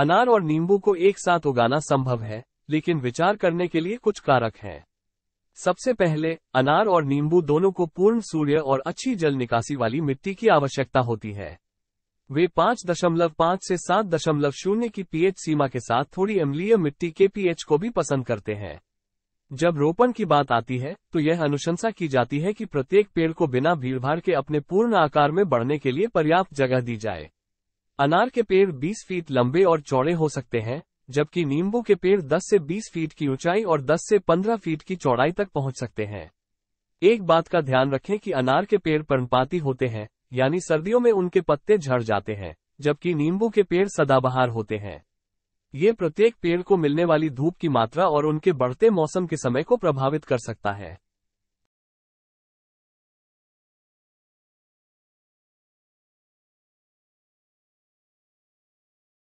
अनार और नींबू को एक साथ उगाना संभव है लेकिन विचार करने के लिए कुछ कारक हैं सबसे पहले अनार और नींबू दोनों को पूर्ण सूर्य और अच्छी जल निकासी वाली मिट्टी की आवश्यकता होती है वे 5.5 से 7.0 की पीएच सीमा के साथ थोड़ी अम्लीय मिट्टी के पीएच को भी पसंद करते हैं जब रोपण की बात आती है तो यह अनुशंसा की जाती है कि प्रत्येक पेड़ को बिना भीड़भाड़ के अपने पूर्ण आकार में बढ़ने के लिए पर्याप्त जगह दी जाए अनार के पेड़ 20 फीट लंबे और चौड़े हो सकते हैं जबकि नींबू के पेड़ 10 से 20 फीट की ऊंचाई और 10 से 15 फीट की चौड़ाई तक पहुंच सकते हैं एक बात का ध्यान रखें कि अनार के पेड़ पर्णपाती होते हैं यानी सर्दियों में उनके पत्ते झड़ जाते हैं जबकि नींबू के पेड़ सदाबहार होते हैं ये प्रत्येक पेड़ को मिलने वाली धूप की मात्रा और उनके बढ़ते मौसम के समय को प्रभावित कर सकता है